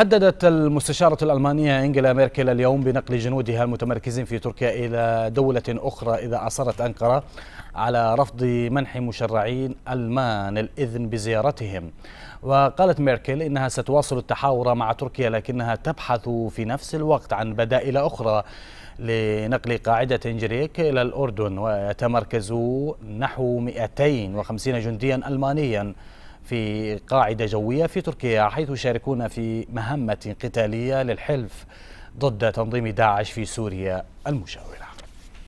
هددت المستشارة الألمانية إنجلا ميركل اليوم بنقل جنودها المتمركزين في تركيا إلى دولة أخرى إذا أصرت أنقرة على رفض منح مشرعين ألمان الإذن بزيارتهم وقالت ميركل إنها ستواصل التحاور مع تركيا لكنها تبحث في نفس الوقت عن بدائل أخرى لنقل قاعدة إنجريك إلى الأردن ويتمركز نحو 250 جنديا ألمانيا في قاعدة جوية في تركيا حيث يشاركون في مهمة قتالية للحلف ضد تنظيم داعش في سوريا المشاورة